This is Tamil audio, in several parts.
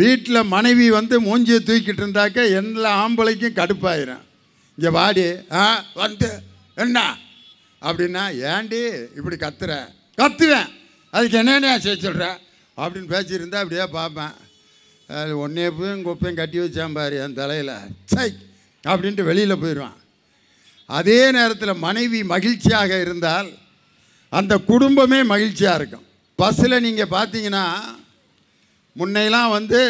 வீட்டில் மனைவி வந்து மூஞ்சியை தூக்கிட்டு இருந்தாக்க எல்லா ஆம்பளைக்கும் கடுப்பாயிரும் இங்கே வாடி ஆ வந்து என்ன அப்படின்னா ஏண்டி இப்படி கத்துற கத்துவேன் அதுக்கு என்னென்ன செய்ய சொல்கிற அப்படின்னு பேசியிருந்தா அப்படியே பார்ப்பேன் அது ஒன்றையப்பையும் குப்பையும் கட்டி வச்சேன் பாரு என் தலையில் சை அப்படின்ட்டு வெளியில் போயிடுவான் அதே நேரத்தில் மனைவி மகிழ்ச்சியாக இருந்தால் அந்த குடும்பமே மகிழ்ச்சியாக இருக்கும் பஸ்ஸில் நீங்கள் பார்த்தீங்கன்னா முன்னையெல்லாம் வந்து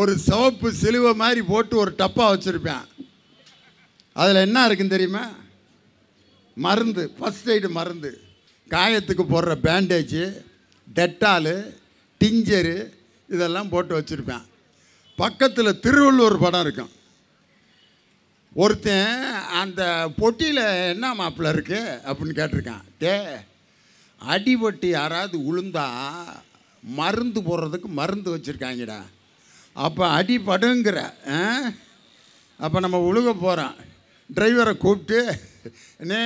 ஒரு சிவப்பு சிலுவை மாதிரி போட்டு ஒரு டப்பா வச்சுருப்பேன் அதில் என்ன இருக்குன்னு தெரியுமா மருந்து ஃபஸ்ட் எய்டு மருந்து காயத்துக்கு போடுற பேண்டேஜு டெட்டாலு டிஞ்சரு இதெல்லாம் போட்டு வச்சுருப்பேன் பக்கத்தில் திருவள்ளூர் படம் இருக்கும் ஒருத்தன் அந்த பொட்டியில் என்ன மாப்பிள்ள இருக்குது அப்படின்னு கேட்டிருக்கான் டே அடிபட்டு யாராவது உளுந்தா மருந்து போடுறதுக்கு மருந்து வச்சுருக்காங்கடா அப்போ ஆ அப்போ நம்ம உழுக போகிறோம் டிரைவரை கூப்பிட்டு அண்ணே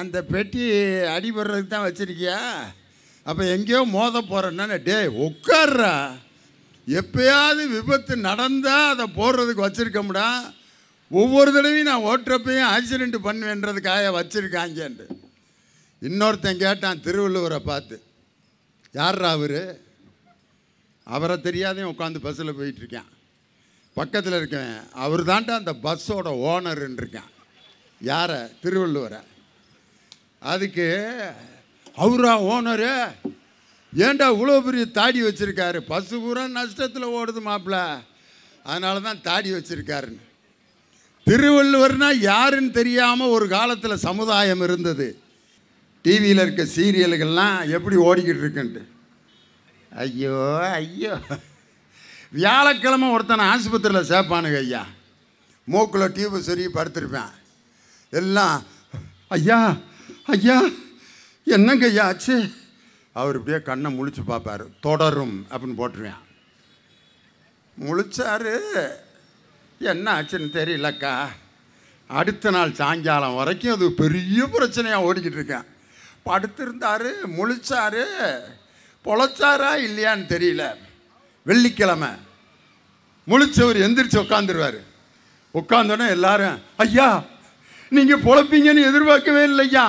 அந்த பெட்டி அடிபடுறதுக்கு தான் வச்சுருக்கியா அப்போ எங்கேயோ மோத போகிறேன்னா டே உட்கார்றா எப்பயாவது விபத்து நடந்தால் அதை போடுறதுக்கு வச்சுருக்கோம்டா ஒவ்வொரு தடவையும் நான் ஓட்டுறப்பையும் ஆக்சிடென்ட் பண்ணுவேன்றதுக்காக வச்சுருக்காங்கன்ட்டு இன்னொருத்தன் கேட்டான் திருவள்ளுவரை பார்த்து யார்ரா அவர் அவரை தெரியாதே உட்காந்து பஸ்ஸில் போயிட்டுருக்கேன் பக்கத்தில் இருக்கேன் அவர் தான்ட்டு அந்த பஸ்ஸோட இருக்கேன் யாரை திருவள்ளுவரை அதுக்கு அவரா ஓனரு ஏண்டா இவ்வளோ பெரிய தாடி வச்சுருக்காரு பஸ்ஸு பூரா நஷ்டத்தில் ஓடுது மாப்பிள்ள அதனால தான் தாடி வச்சுருக்காருன்னு திருவள்ளுவர்னால் யாருன்னு தெரியாமல் ஒரு காலத்தில் சமுதாயம் இருந்தது டிவியில் இருக்க சீரியல்கள்லாம் எப்படி ஓடிக்கிட்டு இருக்குன்ட்டு ஐயோ ஐயோ வியாழக்கிழமை ஒருத்தனை ஆஸ்பத்திரியில் சேர்ப்பானுங்க ஐயா மூக்கில் டியூபு சரி படுத்திருப்பேன் எல்லாம் ஐயா ஐயா என்னங்க ஐயா ஆச்சு அவர் இப்படியே கண்ணை முழிச்சு பார்ப்பார் தொடரும் அப்படின்னு போட்டுருவேன் முழிச்சாரு என்ன ஆச்சுன்னு தெரியலக்கா அடுத்த நாள் சாயங்காலம் வரைக்கும் அது பெரிய பிரச்சனையாக ஓடிக்கிட்டு இருக்கேன் படுத்திருந்தார் முழிச்சார் பொழைச்சாரா இல்லையான்னு தெரியல வெள்ளிக்கிழமை முழிச்சவர் எந்திரிச்சு உட்காந்துருவார் உட்காந்தோடனே எல்லாரும் ஐயா நீங்கள் பொழப்பீங்கன்னு எதிர்பார்க்கவே இல்லையா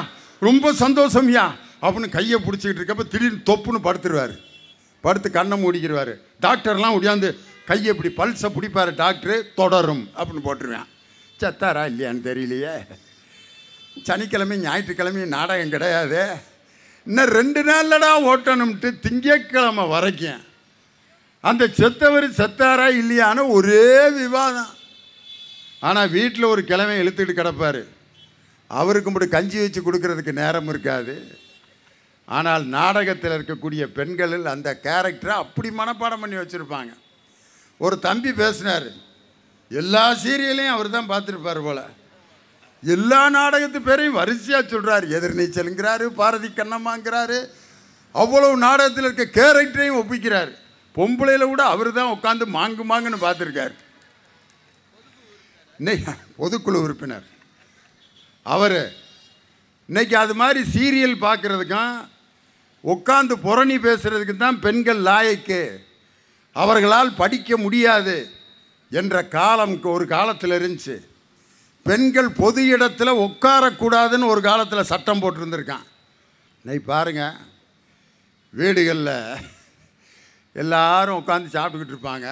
ரொம்ப சந்தோஷம்யா அப்படின்னு கையை பிடிச்சிக்கிட்டு இருக்கப்ப திடீர்னு தொப்புன்னு படுத்துருவார் படுத்து கண்ணை மூடிக்கிடுவார் டாக்டர்லாம் ஒடியாந்து கையை இப்படி பல்ஸை பிடிப்பார் டாக்டரு தொடரும் அப்படின்னு போட்டுருவேன் செத்தாரா இல்லையான்னு தெரியலையே சனிக்கிழமை ஞாயிற்றுக்கிழமை நாடகம் கிடையாது இன்னும் ரெண்டு நாள்லடா ஓட்டணும்ட்டு திங்கக்கிழமை வரைக்கும் அந்த செத்தவர் செத்தாரா இல்லையான்னு ஒரே விவாதம் ஆனால் வீட்டில் ஒரு கிழமை இழுத்துக்கிட்டு கிடப்பார் அவருக்கு மட்டும் கஞ்சி வச்சு கொடுக்கறதுக்கு நேரம் இருக்காது ஆனால் நாடகத்தில் இருக்கக்கூடிய பெண்களில் அந்த கேரக்டரை அப்படி மனப்பாடம் பண்ணி வச்சுருப்பாங்க ஒரு தம்பி பேசினார் எல்லா சீரியலையும் அவர் தான் பார்த்துருப்பார் போல் எல்லா நாடகத்து பேரையும் வரிசையாக சொல்கிறார் எதிர்நீச்சலுங்கிறாரு பாரதி கண்ணம்மாங்கிறாரு அவ்வளவு நாடகத்தில் இருக்க கேரக்டரையும் ஒப்பிக்கிறார் பொம்பளையில் கூட அவர் தான் உட்காந்து மாங்கு மாங்குன்னு பார்த்துருக்காரு இன்னைக்கு பொதுக்குழு உறுப்பினர் அவர் இன்றைக்கி அது மாதிரி சீரியல் பார்க்குறதுக்கும் உட்காந்து புறணி பேசுகிறதுக்கு தான் பெண்கள் லாயக்கு அவர்களால் படிக்க முடியாது என்ற காலம் ஒரு காலத்தில் இருந்துச்சு பெண்கள் பொது இடத்துல உட்காரக்கூடாதுன்னு ஒரு காலத்தில் சட்டம் போட்டிருந்துருக்கான் இன்னைக்கு பாருங்கள் வீடுகளில் எல்லாரும் உட்காந்து சாப்பிட்டுக்கிட்டு இருப்பாங்க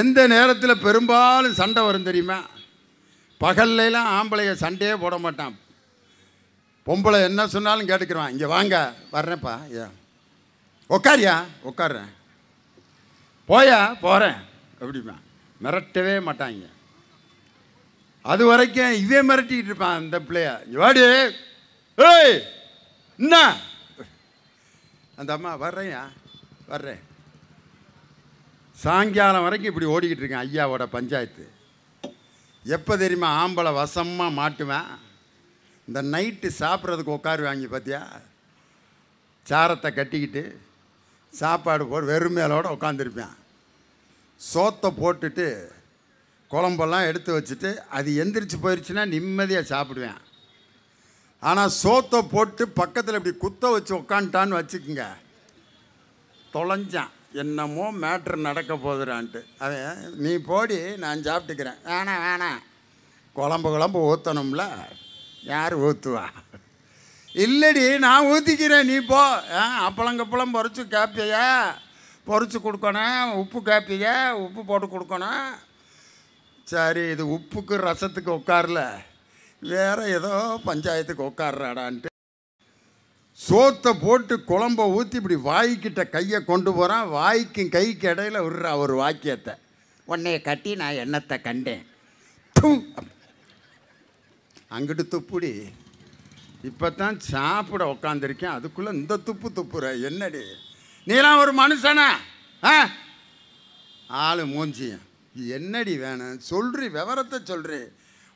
எந்த நேரத்தில் பெரும்பாலும் சண்டை வரும் தெரியுமா பகல்லாம் ஆம்பளைய சண்டையே போட மாட்டான் பொம்பளை என்ன சொன்னாலும் கேட்டுக்கிறான் இங்கே வாங்க வர்றேன்ப்பா ஐயா உக்காரியா உட்காடுறேன் போயா போகிறேன் அப்படிமா மிரட்டவே மாட்டாங்க அது வரைக்கும் இதே மிரட்டிக்கிட்டு இருப்பான் அந்த பிள்ளைய வாடு ஏய் என்ன அந்த அம்மா வர்றேயா வர்றேன் சாயங்காலம் வரைக்கும் இப்படி ஓடிக்கிட்டு இருக்கேன் ஐயாவோட பஞ்சாயத்து எப்போ தெரியுமா ஆம்பளை வசமாக மாட்டுவேன் இந்த நைட்டு சாப்பிட்றதுக்கு உட்காருவாங்க பார்த்தியா சாரத்தை கட்டிக்கிட்டு சாப்பாடு போட்டு வெறுமையிலோடு உட்காந்துருப்பேன் சோத்தை போட்டுட்டு குழம்பெல்லாம் எடுத்து வச்சுட்டு அது எந்திரிச்சு போயிடுச்சுன்னா நிம்மதியாக சாப்பிடுவேன் ஆனால் சோத்தை போட்டு பக்கத்தில் இப்படி குத்த வச்சு உக்காண்டான்னு வச்சுக்கோங்க தொலைஞ்சான் என்னமோ மேட்ரு நடக்க போதுறான்ட்டு அது நீ போடி நான் சாப்பிட்டுக்கிறேன் வேணாம் வேணாம் குழம்பு குழம்பு ஊற்றணும்ல யார் ஊற்றுவா இல்லடி நான் ஊற்றிக்கிறேன் நீ போ அப்பளங்கப்பளம் பொறிச்சு காப்பியா பொறிச்சு கொடுக்கணும் உப்பு கேப்பியா உப்பு போட்டு கொடுக்கணும் சரி இது உப்புக்கு ரசத்துக்கு உட்காரல வேறு ஏதோ பஞ்சாயத்துக்கு உட்காரடான்ட்டு சோத்தை போட்டு குழம்ப ஊற்றி இப்படி வாய்க்கிட்ட கையை கொண்டு போகிறான் வாய்க்கும் கைக்கு இடையில் விடுறா ஒரு வாக்கியத்தை உன்னைய கட்டி நான் எண்ணத்தை கண்டேன் அங்கிட்டு துப்புடி இப்போ தான் சாப்பிட உக்காந்துருக்கேன் அதுக்குள்ளே இந்த துப்பு துப்புற என்னடி நீலாம் ஒரு மனுஷனா ஆ ஆள் மூஞ்சியன் என்னடி வேணும் சொல்றி விவரத்தை சொல்றி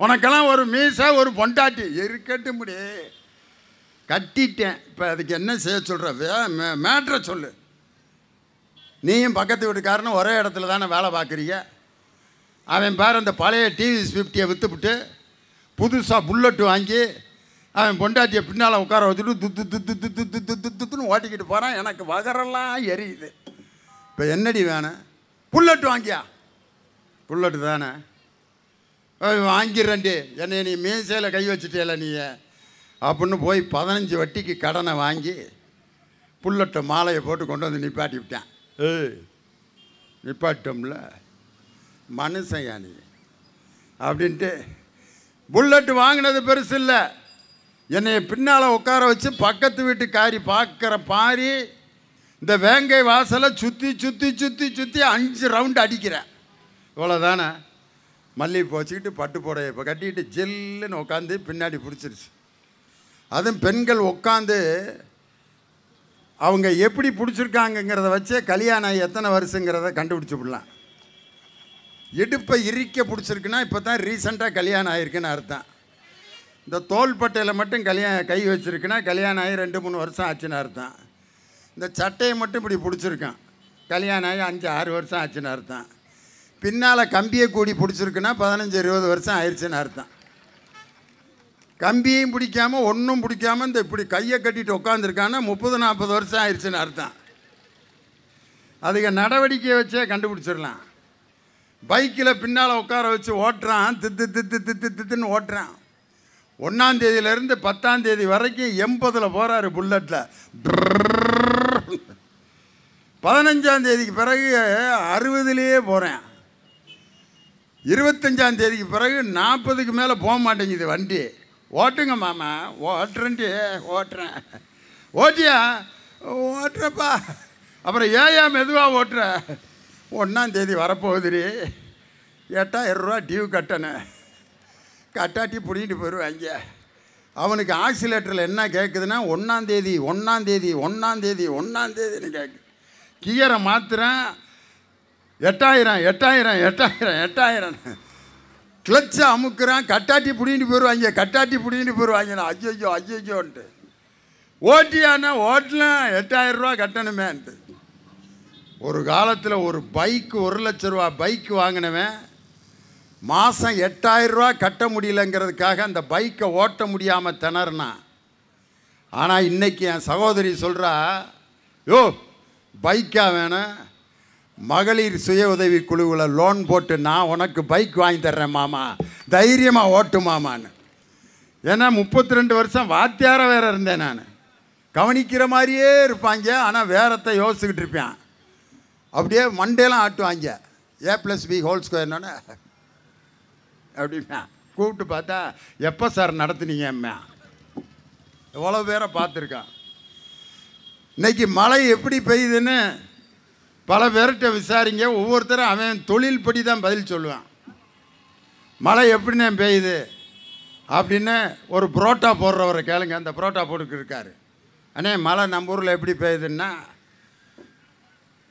உனக்கெல்லாம் ஒரு மீசா ஒரு பொண்டாட்டி இருக்கட்டும் முடி கட்டிட்டேன் இப்போ அதுக்கு என்ன செய்ய சொல்கிற மேட்ரை சொல்லு நீயும் பக்கத்து வீட்டுக்காரனும் ஒரே இடத்துல தானே வேலை பார்க்குறீங்க அவன் பேர் அந்த பழைய டிவி ஸ்விஃப்டியை விற்றுப்புட்டு புதுசாக புல்லட்டு வாங்கி அவன் பொண்டாட்டியை பின்னால் உட்கார வச்சுட்டு துத்து துத்து துத்து துத்து துத்துன்னு ஓட்டிக்கிட்டு போகிறான் எனக்கு வகரெல்லாம் எரியுது இப்போ என்னடி வேணும் புல்லட்டு வாங்கியா புல்லட்டு தானே வாங்கிடுறேன்டி என்னை நீ மீசையில் கை வச்சுட்டேல நீ அப்படின்னு போய் பதினஞ்சு வட்டிக்கு கடனை வாங்கி புல்லட்டை மாலையை போட்டு கொண்டு வந்து நிப்பாட்டி விட்டேன் ஏய் நிப்பாட்டோம்ல மனுஷன் யானி அப்படின்ட்டு புல்லட்டு வாங்கினது பெருசு இல்லை என்னை பின்னால் உட்கார வச்சு பக்கத்து வீட்டு காரி பார்க்குற பாரி இந்த வேங்கை வாசலை சுற்றி சுற்றி சுற்றி சுற்றி அஞ்சு ரவுண்டு அடிக்கிறேன் இவ்வளோதானே மல்லிகைப்பூ வச்சுக்கிட்டு பட்டு புடவை இப்போ கட்டிக்கிட்டு ஜில்லுன்னு உட்காந்து பின்னாடி பிடிச்சிருச்சு அதுவும் பெண்கள் உட்காந்து அவங்க எப்படி பிடிச்சிருக்காங்கங்கிறத வச்சே கல்யாணம் எத்தனை வருஷங்கிறத கண்டுபிடிச்சி விடலாம் இடுப்பை இறுக்க பிடிச்சிருக்குன்னா இப்போ தான் ரீசண்டாக கல்யாணம் ஆகிருக்குன்னு அர்த்தம் இந்த தோள்பட்டையில் மட்டும் கல்யாணம் கை வச்சுருக்குன்னா கல்யாணம் ஆகி ரெண்டு மூணு வருஷம் ஆச்சுன்னு அர்த்தம் இந்த சட்டையை மட்டும் இப்படி பிடிச்சிருக்கேன் கல்யாணம் ஆகி அஞ்சு ஆறு வருஷம் ஆச்சுன்னு அர்த்தம் பின்னால் கம்பியை கூடி பிடிச்சிருக்குன்னா பதினஞ்சு இருபது வருஷம் ஆயிடுச்சுன்னு அர்த்தம் கம்பியும் பிடிக்காமல் ஒன்றும் பிடிக்காமல் இந்த இப்படி கையை கட்டிட்டு உட்காந்துருக்கான்னா முப்பது நாற்பது வருஷம் ஆயிடுச்சுன்னு அர்த்தம் அதுக்கு நடவடிக்கையை வச்சே கண்டுபிடிச்சிடலாம் பைக்கில் பின்னால் உட்கார வச்சு ஓட்டுறான் தித்து தித்து தித்து தித்துன்னு ஓட்டுறான் ஒன்றாந்தேதியிலேருந்து பத்தாந்தேதி வரைக்கும் எண்பதில் போகிறாரு புல்லட்டில் பதினஞ்சாந்தேதிக்கு பிறகு அறுபதுலேயே போகிறேன் இருபத்தஞ்சாம் தேதிக்கு பிறகு நாற்பதுக்கு மேலே போக மாட்டேங்குது வண்டி ஓட்டுங்க மாமா ஓட்டுறேன்ட்டு ஓட்டுறேன் ஓட்டியா ஓட்டுறப்பா அப்புறம் ஏயா மெதுவாக ஓட்டுற ஒன்றாந்தேதி வரப்போகுதுரி எட்டாயிரரூவா டியூ கட்டணும் கட்டாட்டி பிடிக்கிட்டு போயிடுவாங்க அவனுக்கு ஆக்சிலேட்டரில் என்ன கேட்குதுன்னா ஒன்றாந்தேதி ஒன்றாந்தேதி ஒன்றாந்தேதி ஒன்றாந்தேதின்னு கேட்குது கியரை மாத்திரம் எட்டாயிரம் எட்டாயிரம் எட்டாயிரம் எட்டாயிரம் கிளச்சை அமுக்குறான் கட்டாட்டி பிடிங்கிட்டு போயிடுவாங்க கட்டாட்டி பிடிங்கிட்டு போயிடுவாங்க நான் ஓட்டி ஐயோன்ட்டு ஓட்டியானா ஓட்டலாம் எட்டாயிரரூவா கட்டணுமேன்ட்டு ஒரு காலத்தில் ஒரு பைக்கு ஒரு லட்ச ரூபா பைக் வாங்கினவன் மாதம் எட்டாயிரரூவா கட்ட முடியலங்கிறதுக்காக அந்த பைக்கை ஓட்ட முடியாமல் திணறினான் ஆனால் இன்றைக்கி என் சகோதரி சொல்கிறா யோ பைக்காக வேணும் மகளிர் சுய உதவி குழுவில் லோன் போட்டு நான் உனக்கு பைக் வாங்கி தர்றேன் மாமா தைரியமாக ஓட்டு மாமான்னு ஏன்னா முப்பத்தி ரெண்டு வருஷம் வாத்தியார வேற இருந்தேன் நான் கவனிக்கிற மாதிரியே இருப்பாங்க ஆனால் வேறத்தை யோசிச்சுக்கிட்டு இருப்பேன் அப்படியே மண்டேலாம் ஆட்டுவாங்க ஏ ப்ளஸ் பி ஹோல் ஸ்கொயர்னோடனே அப்படின்னா கூப்பிட்டு பார்த்தா எப்போ சார் நடத்துனீங்க எவ்வளோ பேரை பார்த்துருக்கான் இன்றைக்கி மழை எப்படி பெய்யுதுன்னு பல பேர்கிட்ட விசாரிங்க ஒவ்வொருத்தரும் அவன் தொழில் படி தான் பதில் சொல்லுவான் மழை எப்படின்னு பெய்யுது அப்படின்னு ஒரு புரோட்டா போடுறவரை கேளுங்க அந்த புரோட்டா போட்டுக்கு இருக்கார் அண்ணே மழை நம்ம ஊரில் எப்படி பெய்யுதுன்னா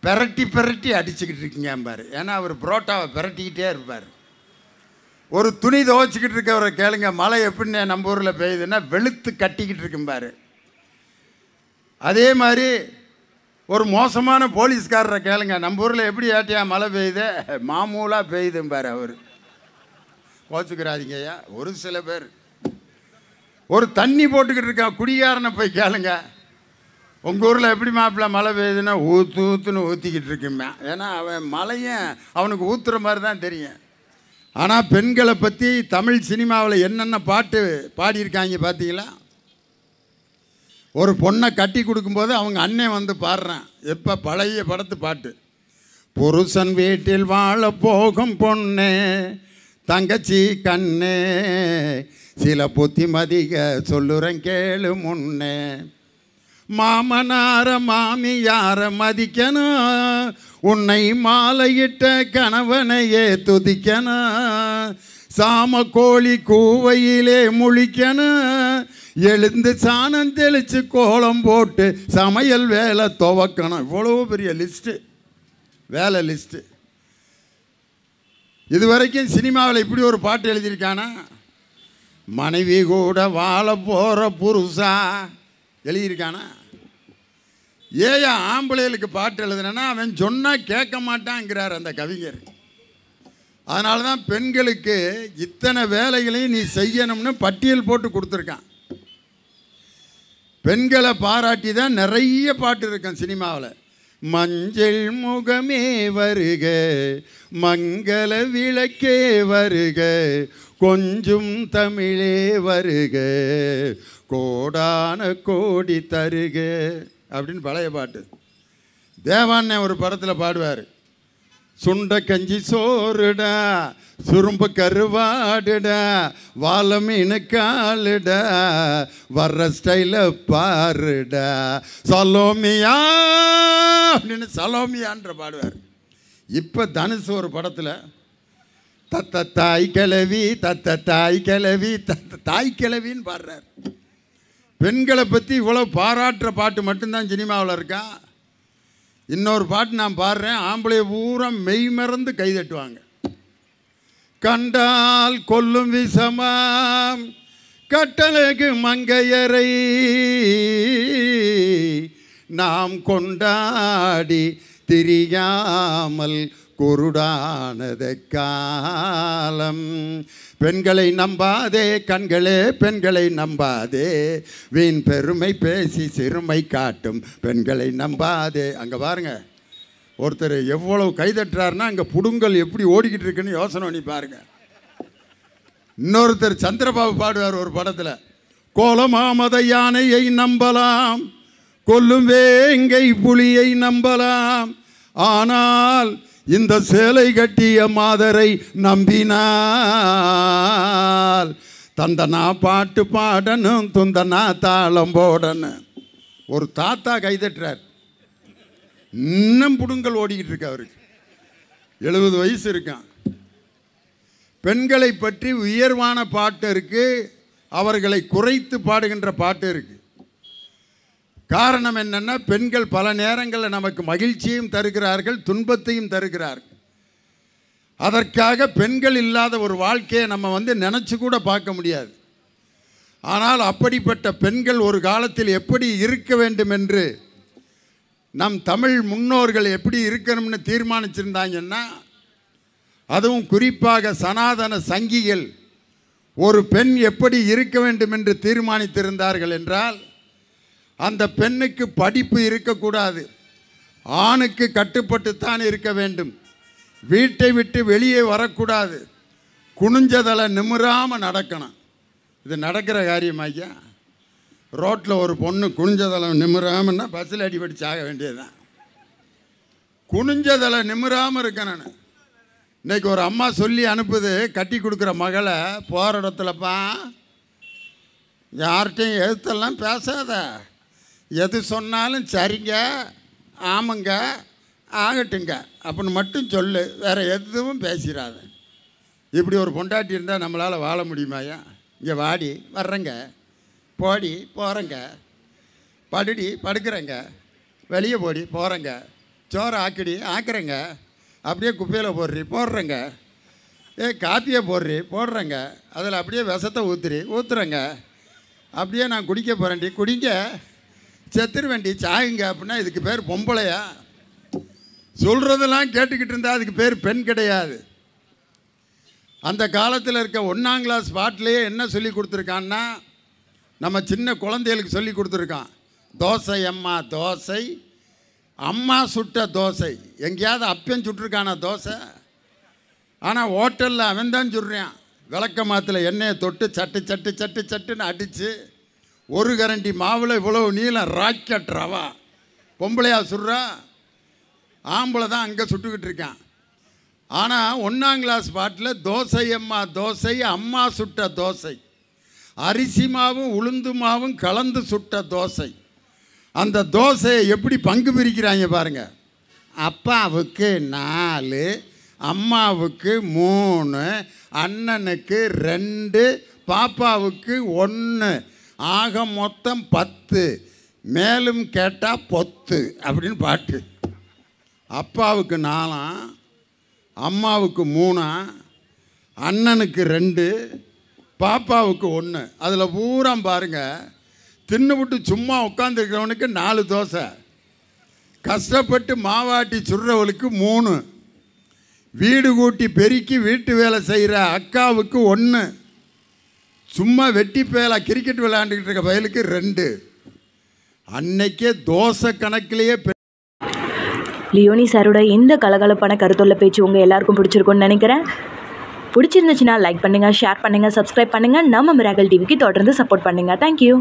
பெரட்டி பெரட்டி அடிச்சுக்கிட்டு இருக்கீங்க பாரு ஏன்னா அவர் புரோட்டாவை பெரட்டிக்கிட்டே இருப்பார் ஒரு துணி துவச்சிக்கிட்டு இருக்கவரை கேளுங்க மழை எப்படின்னு நம்ம ஊரில் பெய்யுதுன்னா வெளுத்து கட்டிக்கிட்டு இருக்கும் பாரு அதே மாதிரி ஒரு மோசமான போலீஸ்காரரை கேளுங்க நம்ம ஊரில் எப்படி ஏட்டியா மழை பெய்யுது மாமூலாக பெய்யுதும்பார் அவர் கோச்சுக்கிறாதீங்கய்யா ஒரு சில பேர் ஒரு தண்ணி போட்டுக்கிட்டு இருக்க குடிகாரனை போய் கேளுங்க உங்கள் ஊரில் எப்படி மாப்பிள்ள மழை பெய்யுதுன்னா ஊற்று ஊற்றுன்னு ஊற்றிக்கிட்டு இருக்குமே ஏன்னா அவன் மழையும் அவனுக்கு ஊற்றுற மாதிரி தான் தெரியும் ஆனால் பெண்களை பற்றி தமிழ் சினிமாவில் என்னென்ன பாட்டு பாடியிருக்காங்க பார்த்தீங்களா ஒரு பொண்ணை கட்டி கொடுக்கும்போது அவங்க அண்ணன் வந்து பாடுறான் எப்போ பழைய படத்து பாட்டு புருஷன் வீட்டில் வாழ போகும் பொண்ணே தங்கச்சி கண்ணே சில புத்திமதிக சொல்லுறேன் கேளு முன்னே மாமனார யார மதிக்கணும் உன்னை மாலையிட்ட கணவனையே துதிக்கணும் சாம கோழி கூவையிலே முழிக்கணும் எழுந்து சாணம் தெளித்து கோலம் போட்டு சமையல் வேலை துவக்கணும் இவ்வளோ பெரிய லிஸ்ட்டு வேலை லிஸ்ட்டு இதுவரைக்கும் சினிமாவில் இப்படி ஒரு பாட்டு எழுதியிருக்கானா மனைவி கூட வாழ போகிற புருஷா எழுதியிருக்கானா ஏயா ஆம்பளைகளுக்கு பாட்டு எழுதுனா அவன் சொன்னால் கேட்க மாட்டான்ங்கிறார் அந்த கவிஞர் அதனால தான் பெண்களுக்கு இத்தனை வேலைகளையும் நீ செய்யணும்னு பட்டியல் போட்டு கொடுத்துருக்கான் பெண்களை பாராட்டி தான் நிறைய பாட்டு இருக்கும் சினிமாவில் மஞ்சள் முகமே வருக மங்கள விளக்கே வருக கொஞ்சம் தமிழே வருக கோடான கோடி தருக அப்படின்னு பழைய பாட்டு தேவான்னே ஒரு படத்தில் பாடுவார் சுண்ட கஞ்சி சோறுட சுரும்பு கருவாடுட வாழ மீன் காலுட வர்ற ஸ்டைல பாருட சலோமியா அப்படின்னு சலோமியான்ற பாடுவார் இப்போ தனுஷ் ஒரு படத்தில் தத்த தாய் கிளவி தத்த தாய் கிளவி தத்த தாய் கிளவின்னு பாடுறார் பெண்களை பற்றி இவ்வளோ பாராட்டுற பாட்டு மட்டும்தான் சினிமாவில் இருக்கான் இன்னொரு பாட்டு நான் பாடுறேன் ஆம்பளை பூரா மெய் கை தட்டுவாங்க கண்டால் கொல்லும் விஷமாம் கட்டளைக்கு மங்கையரை நாம் கொண்டாடி தெரியாமல் குருடானது காலம் பெண்களை நம்பாதே கண்களே பெண்களை நம்பாதே வீண் பெருமை பேசி சிறுமை காட்டும் பெண்களை நம்பாதே அங்கே பாருங்க ஒருத்தர் எவ்வளவு கைதட்டுறாருன்னா அங்கே புடுங்கல் எப்படி ஓடிக்கிட்டு இருக்குன்னு யோசனை பண்ணி பாருங்க இன்னொருத்தர் சந்திரபாபு பாடுவார் ஒரு படத்தில் கோலமாமத யானையை நம்பலாம் கொல்லும் வேங்கை புலியை நம்பலாம் ஆனால் இந்த சேலை கட்டிய மாதரை நம்பினால் தந்தனா பாட்டு பாடணும் துந்தனா தாளம் போடணும் ஒரு தாத்தா கைதட்டுறார் இன்னும் புடுங்கல் ஓடிக்கிட்டு இருக்கு அவருக்கு எழுபது வயசு இருக்கான் பெண்களை பற்றி உயர்வான பாட்டு இருக்குது அவர்களை குறைத்து பாடுகின்ற பாட்டு இருக்குது காரணம் என்னென்னா பெண்கள் பல நேரங்களில் நமக்கு மகிழ்ச்சியும் தருகிறார்கள் துன்பத்தையும் தருகிறார்கள் அதற்காக பெண்கள் இல்லாத ஒரு வாழ்க்கையை நம்ம வந்து நினச்சி கூட பார்க்க முடியாது ஆனால் அப்படிப்பட்ட பெண்கள் ஒரு காலத்தில் எப்படி இருக்க வேண்டும் என்று நம் தமிழ் முன்னோர்கள் எப்படி இருக்கணும்னு தீர்மானிச்சிருந்தாங்கன்னா அதுவும் குறிப்பாக சனாதன சங்கிகள் ஒரு பெண் எப்படி இருக்க வேண்டும் என்று தீர்மானித்திருந்தார்கள் என்றால் அந்த பெண்ணுக்கு படிப்பு இருக்கக்கூடாது ஆணுக்கு கட்டுப்பட்டு தான் இருக்க வேண்டும் வீட்டை விட்டு வெளியே வரக்கூடாது குனிஞ்சதில் நிமிராமல் நடக்கணும் இது நடக்கிற காரியம் ஐயா ரோட்டில் ஒரு பொண்ணு குனிஞ்சதில் நிமிராமன்னா பஸ்ஸில் அடிபடிச்சு ஆக வேண்டியதுதான் குனிஞ்சதில் நிமிராமல் இருக்கணும் இன்றைக்கி ஒரு அம்மா சொல்லி அனுப்புது கட்டி கொடுக்குற மகளை போகிற இடத்துலப்பா யார்கிட்டையும் எழுத்தெல்லாம் பேசாத எது சொன்னாலும் சரிங்க ஆமாங்க ஆகட்டுங்க அப்படின்னு மட்டும் சொல்லு வேறு எதுவும் பேசிடாத இப்படி ஒரு பொண்டாட்டி இருந்தால் நம்மளால் வாழ முடியுமாயா இங்கே வாடி வர்றேங்க போடி போகிறேங்க படுடி படுக்கிறேங்க வெளியே போடி போகிறேங்க சோறு ஆக்கிடி ஆக்குறேங்க அப்படியே குப்பையில் போடுறி போடுறேங்க ஏ காப்பியை போடுறி போடுறேங்க அதில் அப்படியே விஷத்தை ஊற்றுறி ஊற்றுறேங்க அப்படியே நான் குடிக்க போகிறேன்டி குடிங்க செத்துருவேண்டி சாகுங்க அப்படின்னா இதுக்கு பேர் பொம்பளையா சொல்கிறதெல்லாம் கேட்டுக்கிட்டு இருந்தால் அதுக்கு பேர் பெண் கிடையாது அந்த காலத்தில் இருக்க ஒன்றாம் கிளாஸ் பாட்டிலேயே என்ன சொல்லி கொடுத்துருக்கான்னா நம்ம சின்ன குழந்தைகளுக்கு சொல்லி கொடுத்துருக்கான் தோசை அம்மா தோசை அம்மா சுட்ட தோசை எங்கேயாவது அப்பியம் சுட்டிருக்கானா தோசை ஆனால் ஹோட்டலில் அவன் தான் சுடுறான் விளக்க மாத்தில் எண்ணெயை தொட்டு சட்டு சட்டு சட்டு சட்டுன்னு அடித்து ஒரு கரண்டி மாவில் இவ்வளவு நீளம் ராக்கெட் ரவா பொம்பளையா சுடுறா ஆம்பளை தான் அங்கே சுட்டுக்கிட்டு இருக்கான் ஆனால் ஒன்றாம் கிளாஸ் பாட்டில் தோசை அம்மா தோசை அம்மா சுட்ட தோசை அரிசி மாவும் உளுந்து மாவும் கலந்து சுட்ட தோசை அந்த தோசையை எப்படி பங்கு பிரிக்கிறாங்க பாருங்கள் அப்பாவுக்கு நாலு அம்மாவுக்கு மூணு அண்ணனுக்கு ரெண்டு பாப்பாவுக்கு ஒன்று ஆக மொத்தம் பத்து மேலும் கேட்டால் பொத்து அப்படின்னு பாட்டு அப்பாவுக்கு நாலாம் அம்மாவுக்கு மூணாம் அண்ணனுக்கு ரெண்டு பாப்பாவுக்கு ஒன்று அதில் பூரா பாருங்கள் தின்னுவிட்டு சும்மா உட்காந்துருக்கிறவனுக்கு நாலு தோசை கஷ்டப்பட்டு மாவாட்டி சுடுறவளுக்கு மூணு வீடு கூட்டி பெருக்கி வீட்டு வேலை செய்கிற அக்காவுக்கு ஒன்று சும்மா வெட்டி பேலா கிரிக்கெட் விளையாண்டுக்கிட்டு இருக்க பயலுக்கு ரெண்டு அன்னைக்கே தோசை கணக்கிலேயே லியோனி சாரோட இந்த கலகலப்பான கருத்துள்ள பேச்சு உங்கள் எல்லாருக்கும் பிடிச்சிருக்கும்னு நினைக்கிறேன் பிடிச்சிருந்துச்சுன்னா லைக் பண்ணுங்கள் ஷேர் பண்ணுங்கள் சப்ஸ்கிரைப் பண்ணுங்கள் நம்ம மிராகல் டிவிக்கு தொடர்ந்து சப்போர்ட் பண்ணுங்கள் தேங்க்யூ